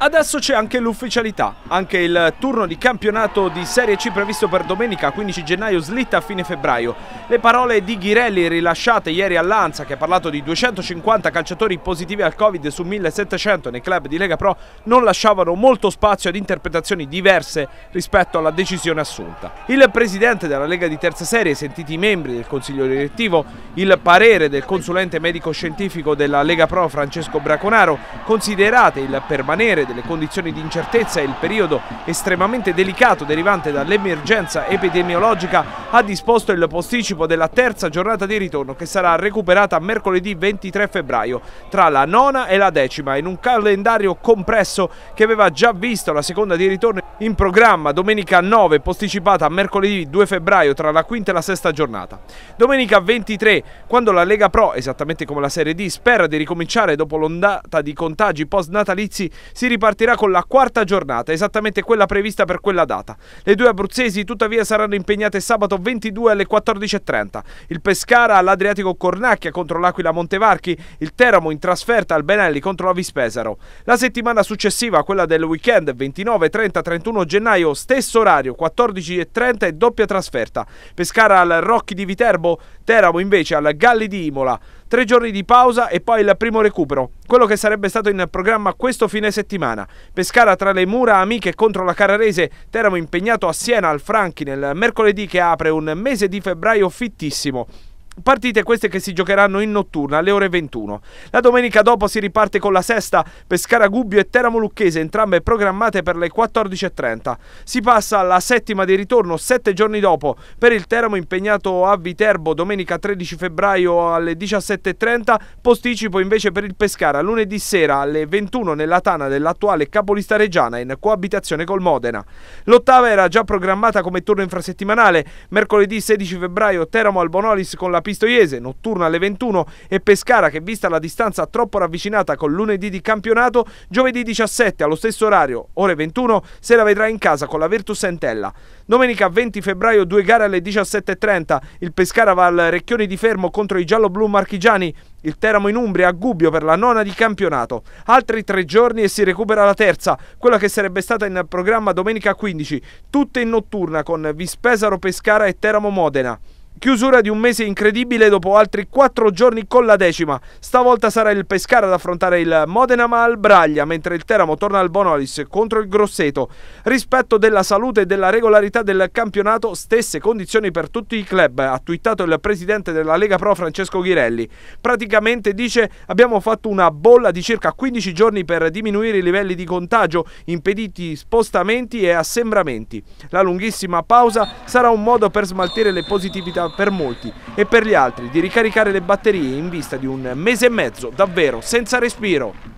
Adesso c'è anche l'ufficialità, anche il turno di campionato di Serie C previsto per domenica 15 gennaio slitta a fine febbraio. Le parole di Ghirelli rilasciate ieri a Lanza che ha parlato di 250 calciatori positivi al Covid su 1700 nei club di Lega Pro non lasciavano molto spazio ad interpretazioni diverse rispetto alla decisione assunta. Il presidente della Lega di Terza Serie, sentiti i membri del consiglio direttivo, il parere del consulente medico scientifico della Lega Pro Francesco Braconaro, considerate il permanere delle condizioni di incertezza e il periodo estremamente delicato derivante dall'emergenza epidemiologica, ha disposto il posticipo della terza giornata di ritorno che sarà recuperata mercoledì 23 febbraio tra la nona e la decima in un calendario compresso che aveva già visto la seconda di ritorno in programma domenica 9 posticipata a mercoledì 2 febbraio tra la quinta e la sesta giornata. Domenica 23 quando la Lega Pro, esattamente come la Serie D, spera di ricominciare dopo l'ondata di contagi post-natalizi, si ripartirà con la quarta giornata, esattamente quella prevista per quella data. Le due abruzzesi tuttavia saranno impegnate sabato 22 alle 14.30. Il Pescara all'Adriatico Cornacchia contro l'Aquila Montevarchi, il Teramo in trasferta al Benelli contro la Vispesaro. La settimana successiva, quella del weekend 29, 30, 31 gennaio, stesso orario 14.30 e doppia trasferta. Pescara al Rocchi di Viterbo, Teramo invece al Galli di Imola, tre giorni di pausa e poi il primo recupero, quello che sarebbe stato in programma questo fine settimana. Pescara tra le mura amiche contro la Carrarese, Teramo impegnato a Siena al Franchi nel mercoledì che apre un mese di febbraio fittissimo. Partite queste che si giocheranno in notturna alle ore 21. La domenica dopo si riparte con la sesta Pescara Gubbio e Teramo Lucchese, entrambe programmate per le 14.30. Si passa alla settima di ritorno sette giorni dopo per il Teramo impegnato a Viterbo domenica 13 febbraio alle 17.30, posticipo invece per il Pescara lunedì sera alle 21 nella tana dell'attuale capolista reggiana in coabitazione col Modena. L'ottava era già programmata come turno infrasettimanale, mercoledì 16 febbraio Teramo al Bonolis con la Pistoiese, notturna alle 21, e Pescara che vista la distanza troppo ravvicinata col lunedì di campionato, giovedì 17 allo stesso orario, ore 21, se la vedrà in casa con la Virtus Entella. Domenica 20 febbraio due gare alle 17.30, il Pescara va al Recchioni di Fermo contro i giallo-blu marchigiani, il Teramo in Umbria a Gubbio per la nona di campionato. Altri tre giorni e si recupera la terza, quella che sarebbe stata in programma domenica 15, tutte in notturna con Vispesaro Pescara e Teramo Modena. Chiusura di un mese incredibile dopo altri quattro giorni con la decima. Stavolta sarà il Pescara ad affrontare il Modena ma al Braglia, mentre il Teramo torna al Bonolis contro il Grosseto. Rispetto della salute e della regolarità del campionato, stesse condizioni per tutti i club, ha twittato il presidente della Lega Pro Francesco Ghirelli. Praticamente dice abbiamo fatto una bolla di circa 15 giorni per diminuire i livelli di contagio, impediti spostamenti e assembramenti. La lunghissima pausa sarà un modo per smaltire le positività per molti e per gli altri di ricaricare le batterie in vista di un mese e mezzo davvero senza respiro.